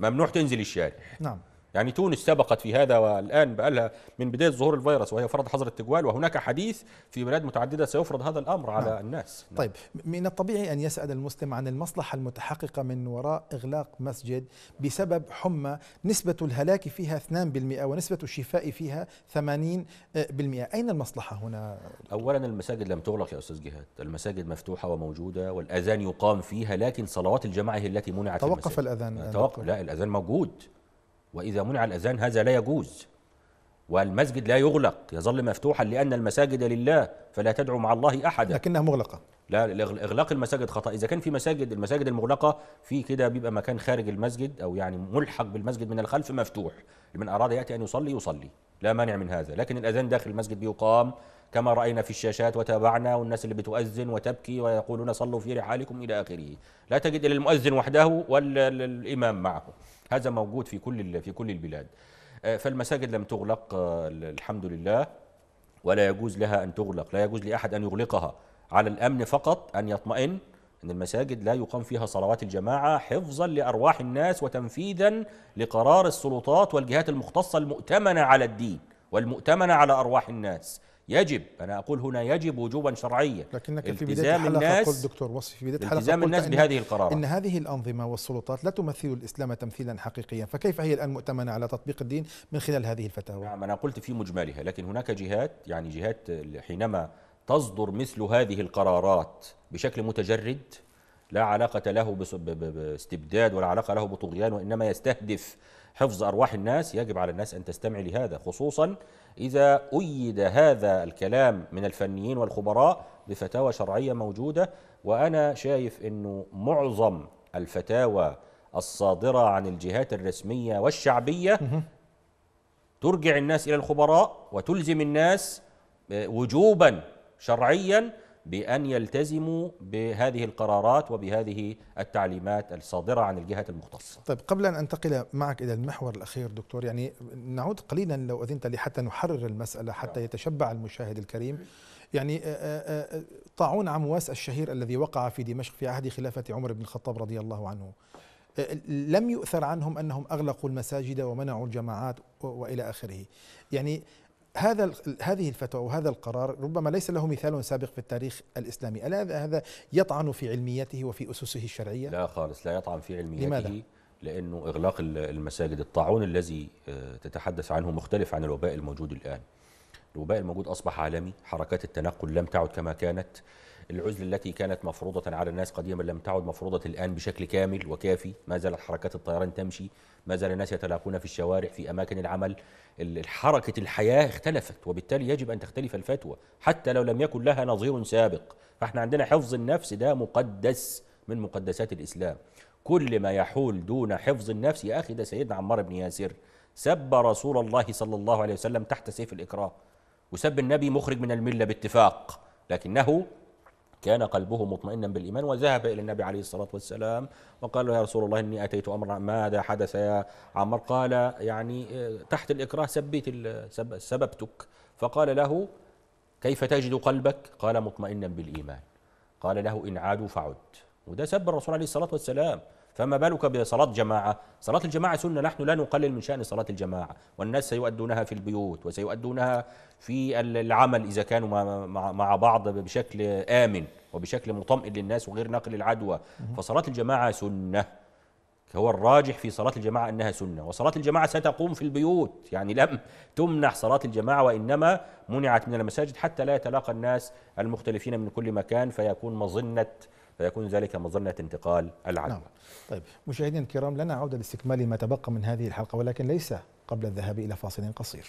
ممنوع تنزل الشارع نعم يعني تونس سبقت في هذا والآن بقى لها من بداية ظهور الفيروس وهي فرض حظر التجوال وهناك حديث في بلاد متعددة سيفرض هذا الأمر على نعم. الناس نعم. طيب من الطبيعي أن يسأل المسلم عن المصلحة المتحققة من وراء إغلاق مسجد بسبب حمى نسبة الهلاك فيها 2% ونسبة الشفاء فيها 80% أين المصلحة هنا؟ أولا المساجد لم تغلق يا أستاذ جهاد المساجد مفتوحة وموجودة والأذان يقام فيها لكن صلوات الجماعة هي التي منعت توقف الأذان توقف لا الأذان موجود وإذا منع الأذان هذا لا يجوز والمسجد لا يغلق يظل مفتوحا لأن المساجد لله فلا تدعو مع الله أحدا لكنها مغلقة لا إغلاق المساجد خطأ إذا كان في مساجد المساجد المغلقة في كده بيبقى مكان خارج المسجد أو يعني ملحق بالمسجد من الخلف مفتوح لمن أراد يأتي أن يصلي يصلي لا مانع من هذا لكن الأذان داخل المسجد بيقام كما راينا في الشاشات وتابعنا والناس اللي بتؤذن وتبكي ويقولون صلوا في رحالكم الى اخره لا تجد الا المؤذن وحده ولا الامام معه هذا موجود في كل في كل البلاد آه، فالمساجد لم تغلق آه، الحمد لله ولا يجوز لها ان تغلق لا يجوز لاحد ان يغلقها على الامن فقط ان يطمئن ان المساجد لا يقام فيها صلوات الجماعه حفظا لارواح الناس وتنفيذا لقرار السلطات والجهات المختصه المؤتمنه على الدين والمؤتمنه على ارواح الناس يجب أنا أقول هنا يجب وجوبا شرعيا لكنك في بداية الحلقة قلت دكتور وصف في بداية الحلقة الناس بهذه القرارات إن هذه الأنظمة والسلطات لا تمثل الإسلام تمثيلا حقيقيا فكيف هي الآن مؤتمنة على تطبيق الدين من خلال هذه الفتاوى نعم أنا قلت في مجملها لكن هناك جهات يعني جهات حينما تصدر مثل هذه القرارات بشكل متجرد لا علاقة له باستبداد ولا علاقة له بطغيان وإنما يستهدف حفظ أرواح الناس يجب على الناس أن تستمع لهذا خصوصا إذا أيد هذا الكلام من الفنيين والخبراء بفتاوى شرعية موجودة وأنا شايف أنه معظم الفتاوى الصادرة عن الجهات الرسمية والشعبية ترجع الناس إلى الخبراء وتلزم الناس آه، وجوبا شرعيا بأن يلتزموا بهذه القرارات وبهذه التعليمات الصادرة عن الجهات المختصة طيب قبل أن أنتقل معك إلى المحور الأخير دكتور يعني نعود قليلا لو أذنت لي حتى نحرر المسألة حتى نعم. يتشبع المشاهد الكريم يعني طاعون عمواس الشهير الذي وقع في دمشق في عهد خلافة عمر بن الخطاب رضي الله عنه لم يؤثر عنهم انهم اغلقوا المساجد ومنعوا الجماعات والى اخره. يعني هذا هذه الفتوى وهذا القرار ربما ليس له مثال سابق في التاريخ الاسلامي، الا هذا يطعن في علميته وفي اسسه الشرعيه؟ لا خالص لا يطعن في علميته لماذا؟ لانه اغلاق المساجد الطاعون الذي آه، تتحدث عنه مختلف عن الوباء الموجود الان. الوباء الموجود اصبح عالمي، حركات التنقل لم تعد كما كانت، العزلة التي كانت مفروضة على الناس قديما لم تعد مفروضة الآن بشكل كامل وكافي ما زالت حركات الطيران تمشي ما زال الناس يتلاقون في الشوارع في أماكن العمل حركة الحياة اختلفت وبالتالي يجب أن تختلف الفتوى حتى لو لم يكن لها نظير سابق فاحنا عندنا حفظ النفس ده مقدس من مقدسات الإسلام كل ما يحول دون حفظ النفس يا أخي ده سيدنا عمار بن ياسر سب رسول الله صلى الله عليه وسلم تحت سيف الإكراه وسب النبي مخرج من الملة باتفاق لكنه كان قلبه مطمئنا بالإيمان وذهب إلى النبي عليه الصلاة والسلام وقال له يا رسول الله إني أتيت أمرا ماذا حدث يا عمر قال يعني آه، تحت الإكراه سبيت سببتك فقال له كيف تجد قلبك قال مطمئنا بالإيمان قال له إن عادوا فعد وده سب الرسول عليه الصلاة والسلام فما بالك بصلاة جماعة صلاة الجماعة سنة نحن لا نقلل من شأن صلاة الجماعة والناس سيؤدونها في البيوت وسيؤدونها في العمل إذا كانوا مع بعض بشكل آمن وبشكل مطمئن للناس وغير ناقل العدوى فصلاة الجماعة سنة هو الراجح في صلاة الجماعة أنها سنة وصلاة الجماعة ستقوم في البيوت يعني لم تمنح صلاة الجماعة وإنما منعت من المساجد حتى لا يتلاقى الناس المختلفين من كل مكان فيكون مظنة فيكون ذلك مظنة انتقال العدوى نعم. طيب مشاهدينا الكرام لنا عودة لاستكمال ما تبقى من هذه الحلقة ولكن ليس قبل الذهاب إلى فاصل قصير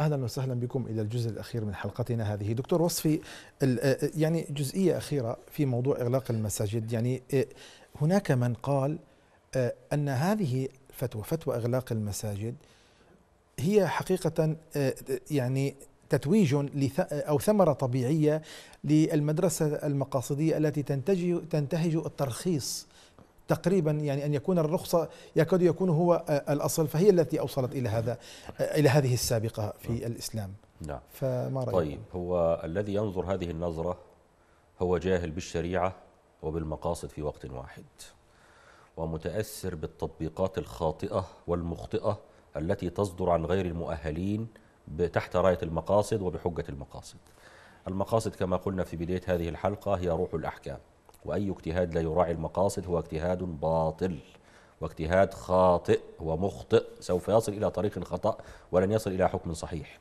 اهلا وسهلا بكم الى الجزء الاخير من حلقتنا هذه دكتور وصفي يعني جزئيه اخيره في موضوع اغلاق المساجد يعني هناك من قال ان هذه الفتوى فتوى اغلاق المساجد هي حقيقه يعني تتويج او ثمره طبيعيه للمدرسه المقاصديه التي تنتهج الترخيص تقريبا يعني أن يكون الرخصة يكاد يكون هو آه، الأصل فهي التي أوصلت إلى هذا آه، إلى هذه السابقة في نعم. الإسلام نعم فما رأيك؟ طيب هو الذي ينظر هذه النظرة هو جاهل بالشريعة وبالمقاصد في وقت واحد ومتأثر بالتطبيقات الخاطئة والمخطئة التي تصدر عن غير المؤهلين تحت راية المقاصد وبحجة المقاصد المقاصد كما قلنا في بداية هذه الحلقة هي روح الأحكام وأي اجتهاد لا يراعي المقاصد هو اجتهاد باطل واجتهاد خاطئ ومخطئ سوف يصل إلى طريق خطأ ولن يصل إلى حكم صحيح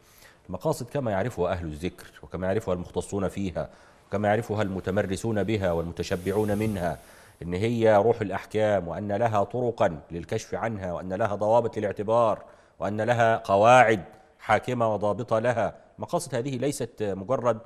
المقاصد كما يعرفها أهل الذكر وكما يعرفها المختصون فيها وكما يعرفها المتمرسون بها والمتشبعون منها إن هي روح الأحكام وأن لها طرقا للكشف عنها وأن لها ضوابط للاعتبار وأن لها قواعد حاكمة وضابطة لها مقاصد هذه ليست مجرد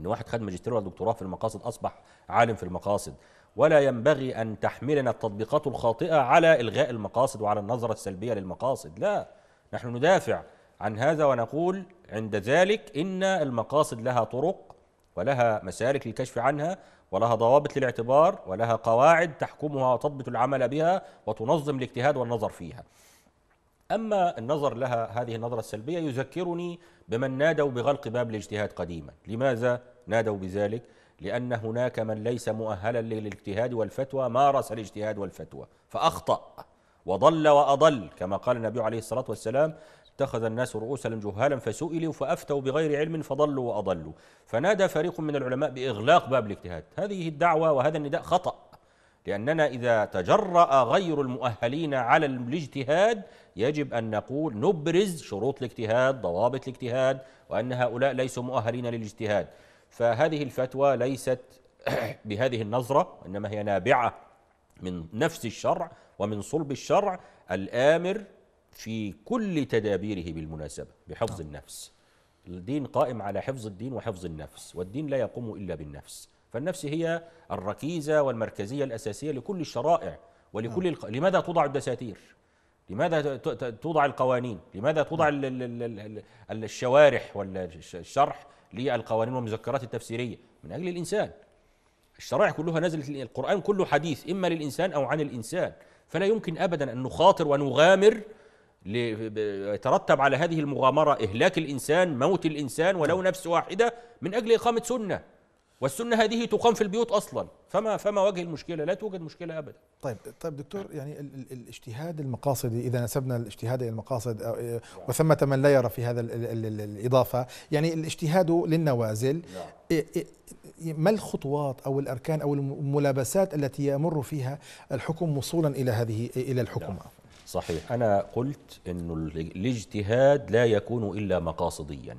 ان واحد خد ماجستير ولا دكتوراه في المقاصد اصبح عالم في المقاصد ولا ينبغي ان تحملنا التطبيقات الخاطئه على الغاء المقاصد وعلى النظره السلبيه للمقاصد لا نحن ندافع عن هذا ونقول عند ذلك ان المقاصد لها طرق ولها مسالك للكشف عنها ولها ضوابط للاعتبار ولها قواعد تحكمها وتضبط العمل بها وتنظم الاجتهاد والنظر فيها أما النظر لها هذه النظرة السلبية يذكرني بمن نادوا بغلق باب الاجتهاد قديما لماذا نادوا بذلك؟ لأن هناك من ليس مؤهلا للاجتهاد والفتوى مارس الاجتهاد والفتوى فأخطأ وضل وأضل كما قال النبي عليه الصلاة والسلام اتخذ الناس رؤوسا جهالا فسئلوا فأفتوا بغير علم فضلوا وأضلوا فنادى فريق من العلماء بإغلاق باب الاجتهاد هذه الدعوة وهذا النداء خطأ لأننا إذا تجرأ غير المؤهلين على الاجتهاد يجب أن نقول نبرز شروط الاجتهاد ضوابط الاجتهاد وأن هؤلاء ليسوا مؤهلين للاجتهاد فهذه الفتوى ليست بهذه النظرة إنما هي نابعة من نفس الشرع ومن صلب الشرع الآمر في كل تدابيره بالمناسبة بحفظ نعم. النفس الدين قائم على حفظ الدين وحفظ النفس والدين لا يقوم إلا بالنفس فالنفس هي الركيزة والمركزية الأساسية لكل الشرائع ولكل نعم. الق... لماذا توضع الدساتير لماذا توضع القوانين لماذا توضع نعم. الشوارح والشرح للقوانين والمذكرات التفسيرية من أجل الإنسان الشرائع كلها نزلت القرآن كله حديث إما للإنسان أو عن الإنسان فلا يمكن أبدا أن نخاطر ونغامر يترتب على هذه المغامرة إهلاك الإنسان موت الإنسان ولو نعم. نفس واحدة من أجل إقامة سنة والسنه هذه تقام في البيوت اصلا فما فما وجه المشكله لا توجد مشكله ابدا طيب طيب دكتور يعني ال ال الاجتهاد المقاصدي اذا نسبنا الاجتهاد الى المقاصد إيه، وثمه من لا يرى في هذا ال ال ال الاضافه يعني الاجتهاد للنوازل نعم. إيه، إيه، ما الخطوات او الاركان او الملابسات التي يمر فيها الحكم وصولا الى هذه الى الحكم نعم. صحيح انا قلت انه الاجتهاد لا يكون الا مقاصديا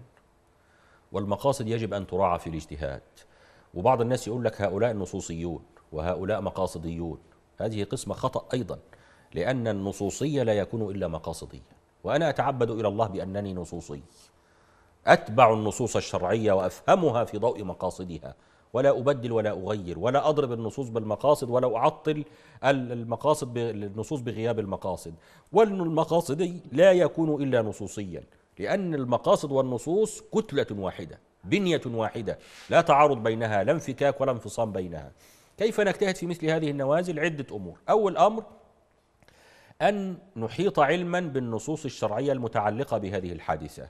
والمقاصد يجب ان تراعى في الاجتهاد وبعض الناس يقول لك هؤلاء النصوصيون وهؤلاء مقاصديون هذه قسمة خطأ أيضا لأن النصوصية لا يكون إلا مقاصديا وأنا أتعبد إلى الله بأنني نصوصي أتبع النصوص الشرعية وأفهمها في ضوء مقاصدها ولا أبدل ولا أغير ولا أضرب النصوص بالمقاصد ولا أعطل المقاصد النصوص بغياب المقاصد والمقاصدي لا يكون إلا نصوصيا لأن المقاصد والنصوص كتلة واحدة بنية واحدة لا تعارض بينها لا انفكاك ولا انفصام بينها كيف نجتهد في مثل هذه النوازل عدة أمور أول أمر أن نحيط علما بالنصوص الشرعية المتعلقة بهذه الحادثة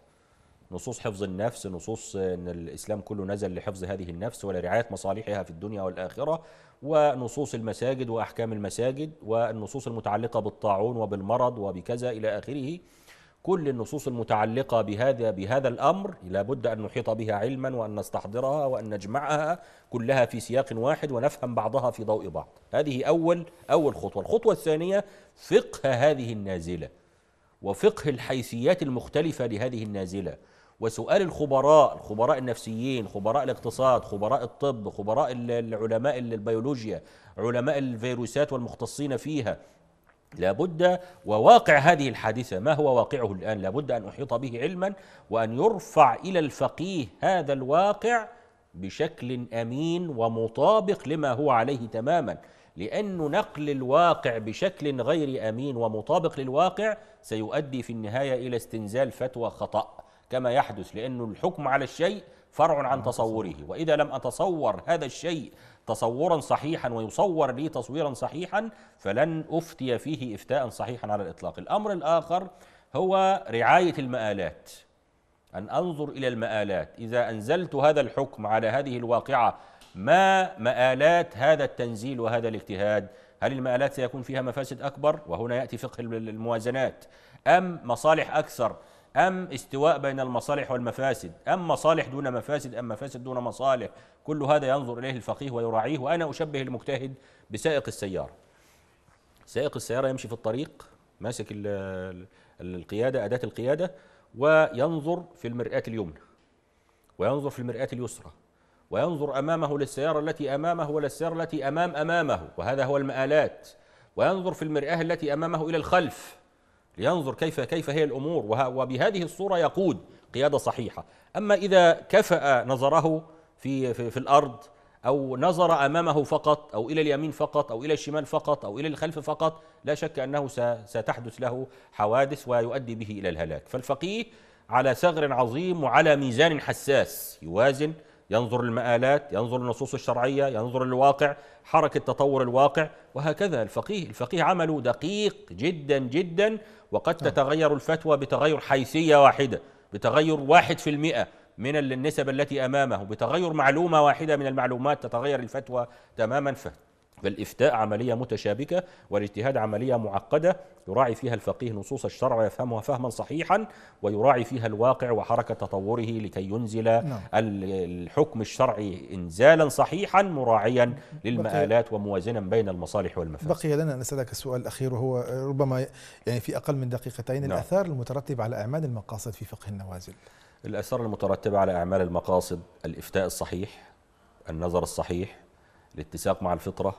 نصوص حفظ النفس نصوص أن الإسلام كله نزل لحفظ هذه النفس ولرعاية مصالحها في الدنيا والآخرة ونصوص المساجد وأحكام المساجد والنصوص المتعلقة بالطاعون وبالمرض وبكذا إلى آخره كل النصوص المتعلقة بهذا بهذا الأمر لا بد أن نحيط بها علما وأن نستحضرها وأن نجمعها كلها في سياق واحد ونفهم بعضها في ضوء بعض هذه أول أول خطوة الخطوة الثانية فقه هذه النازلة وفقه الحيثيات المختلفة لهذه النازلة وسؤال الخبراء الخبراء النفسيين خبراء الاقتصاد خبراء الطب خبراء العلماء البيولوجيا علماء الفيروسات والمختصين فيها لابد وواقع هذه الحادثة ما هو واقعه الآن لابد أن أحيط به علما وأن يرفع إلى الفقيه هذا الواقع بشكل أمين ومطابق لما هو عليه تماما لأن نقل الواقع بشكل غير أمين ومطابق للواقع سيؤدي في النهاية إلى استنزال فتوى خطأ كما يحدث لأن الحكم على الشيء فرع عن آه، تصوره وإذا لم أتصور هذا الشيء تصورا صحيحا ويصور لي تصويرا صحيحا فلن أفتي فيه إفتاء صحيحا على الإطلاق الأمر الآخر هو رعاية المآلات أن أنظر إلى المآلات إذا أنزلت هذا الحكم على هذه الواقعة ما مآلات هذا التنزيل وهذا الاجتهاد هل المآلات سيكون فيها مفاسد أكبر وهنا يأتي فقه الموازنات أم مصالح أكثر أم استواء بين المصالح والمفاسد أم مصالح دون مفاسد أم مفاسد دون مصالح كل هذا ينظر إليه الفقيه ويراعيه وأنا أشبه المجتهد بسائق السيارة سائق السيارة يمشي في الطريق ماسك القيادة أداة القيادة وينظر في المرآة اليمنى وينظر في المرآة اليسرى وينظر أمامه للسيارة التي أمامه وللسيارة التي أمام أمامه وهذا هو المآلات وينظر في المرآة التي أمامه إلى الخلف لينظر كيف كيف هي الامور وبهذه الصوره يقود قياده صحيحه، اما اذا كفأ نظره في في, في الارض او نظر امامه فقط او الى اليمين فقط او الى الشمال فقط او الى الخلف فقط لا شك انه ستحدث له حوادث ويؤدي به الى الهلاك، فالفقيه على ثغر عظيم وعلى ميزان حساس يوازن ينظر للمآلات ينظر للنصوص الشرعية ينظر للواقع حركة تطور الواقع وهكذا الفقيه الفقيه عمله دقيق جدا جدا وقد آه. تتغير الفتوى بتغير حيثية واحدة بتغير واحد في المئة من النسب التي أمامه بتغير معلومة واحدة من المعلومات تتغير الفتوى تماما فهد فالإفتاء عملية متشابكة والاجتهاد عملية معقدة يراعي فيها الفقيه نصوص الشرع ويفهمها فهما صحيحا ويراعي فيها الواقع وحركة تطوره لكي ينزل نعم. الحكم الشرعي إنزالا صحيحا مراعيا للمآلات وموازنا بين المصالح والمفاسد بقي لنا أن أسألك السؤال الأخير وهو ربما يعني في أقل من دقيقتين نعم. الأثار المترتبة على أعمال المقاصد في فقه النوازل الأثار المترتبة على أعمال المقاصد الإفتاء الصحيح النظر الصحيح الاتساق مع الفطرة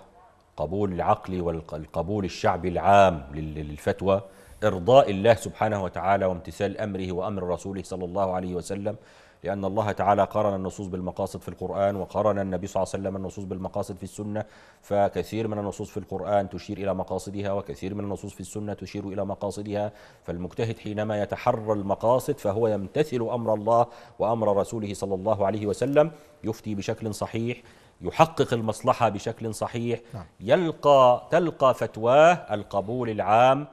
القبول العقلي والقبول الشعبي العام للفتوى إرضاء الله سبحانه وتعالى وامتثال أمره وأمر رسوله صلى الله عليه وسلم لأن الله تعالى قارن النصوص بالمقاصد في القرآن وقارن النبي صلى الله عليه وسلم النصوص بالمقاصد في السنة فكثير من النصوص في القرآن تشير إلى مقاصدها وكثير من النصوص في السنة تشير إلى مقاصدها فالمجتهد حينما يتحرى المقاصد فهو يمتثل أمر الله وأمر رسوله صلى الله عليه وسلم يفتي بشكل صحيح يحقق المصلحة بشكل صحيح نعم. يلقى تلقى فتواه القبول العام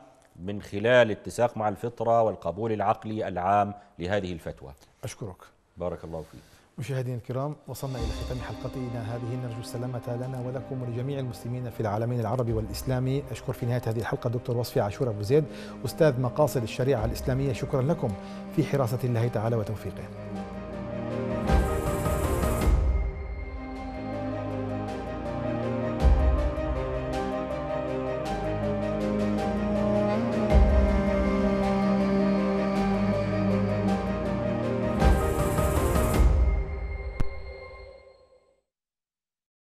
من خلال اتساق مع الفطرة والقبول العقلي العام لهذه الفتوى أشكرك بارك الله فيك مشاهدينا الكرام وصلنا إلى ختام حلقتنا هذه نرجو السلامة لنا ولكم ولجميع المسلمين في العالمين العربي والإسلامي أشكر في نهاية هذه الحلقة الدكتور وصفي عاشور أبو زيد أستاذ مقاصد الشريعة الإسلامية شكرا لكم في حراسة الله تعالى وتوفيقه